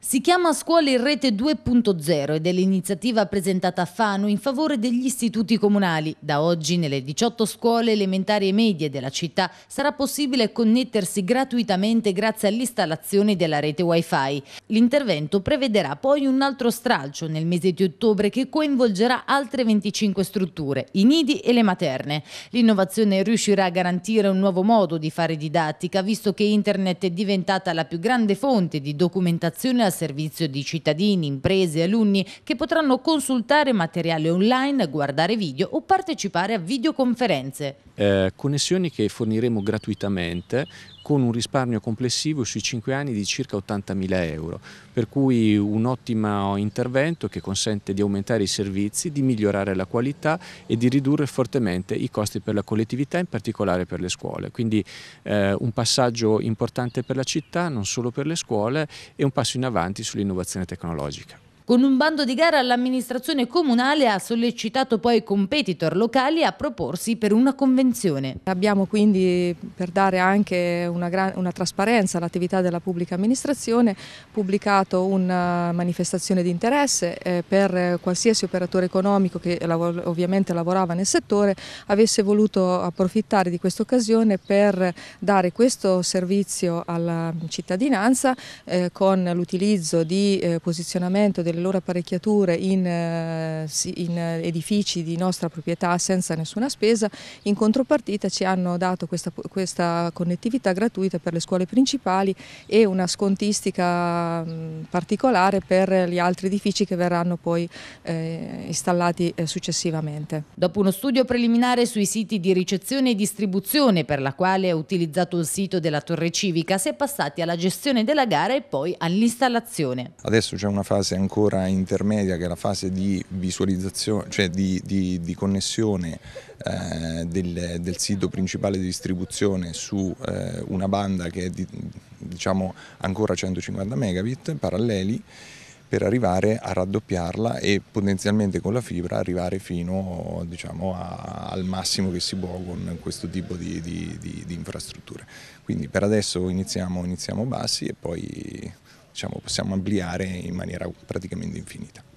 Si chiama Scuole in Rete 2.0 ed è l'iniziativa presentata a Fano in favore degli istituti comunali. Da oggi nelle 18 scuole elementari e medie della città sarà possibile connettersi gratuitamente grazie all'installazione della rete Wi-Fi. L'intervento prevederà poi un altro stralcio nel mese di ottobre che coinvolgerà altre 25 strutture, i nidi e le materne. L'innovazione riuscirà a garantire un nuovo modo di fare didattica visto che internet è diventata la più grande fonte di documentazione a servizio di cittadini, imprese e alunni che potranno consultare materiale online, guardare video o partecipare a videoconferenze. Eh, connessioni che forniremo gratuitamente con un risparmio complessivo sui 5 anni di circa 80.000 euro, per cui un ottimo intervento che consente di aumentare i servizi, di migliorare la qualità e di ridurre fortemente i costi per la collettività, in particolare per le scuole. Quindi eh, un passaggio importante per la città, non solo per le scuole, e un passo in avanti avanti sull'innovazione tecnologica. Con un bando di gara l'amministrazione comunale ha sollecitato poi i competitor locali a proporsi per una convenzione. Abbiamo quindi per dare anche una, gran, una trasparenza all'attività della pubblica amministrazione pubblicato una eh, manifestazione di interesse eh, per qualsiasi operatore economico che ovviamente lavorava nel settore avesse voluto approfittare di questa occasione per dare questo servizio alla cittadinanza eh, con l'utilizzo di eh, posizionamento delle le loro apparecchiature in, eh, in, eh, edifici di nostra proprietà senza nessuna spesa, in contropartita ci hanno dato questa, questa connettività gratuita per le scuole principali e una scontistica mm, particolare per gli altri edifici che verranno poi eh, installati eh, successivamente. Dopo uno studio preliminare sui siti di ricezione e distribuzione per la quale è utilizzato il sito della Torre Civica, si è passati alla gestione della gara e poi all'installazione. Adesso c'è una fase ancora ancora intermedia che è la fase di visualizzazione, cioè di, di, di connessione eh, del, del, sito principale di distribuzione su eh, una banda che è di, diciamo ancora 150 megabit paralleli per arrivare a raddoppiarla e potenzialmente con la fibra arrivare fino diciamo, a, al massimo che si può con questo tipo di, di, di, di infrastrutture. Quindi per adesso iniziamo, iniziamo bassi e poi diciamo, possiamo ampliare in maniera praticamente infinita.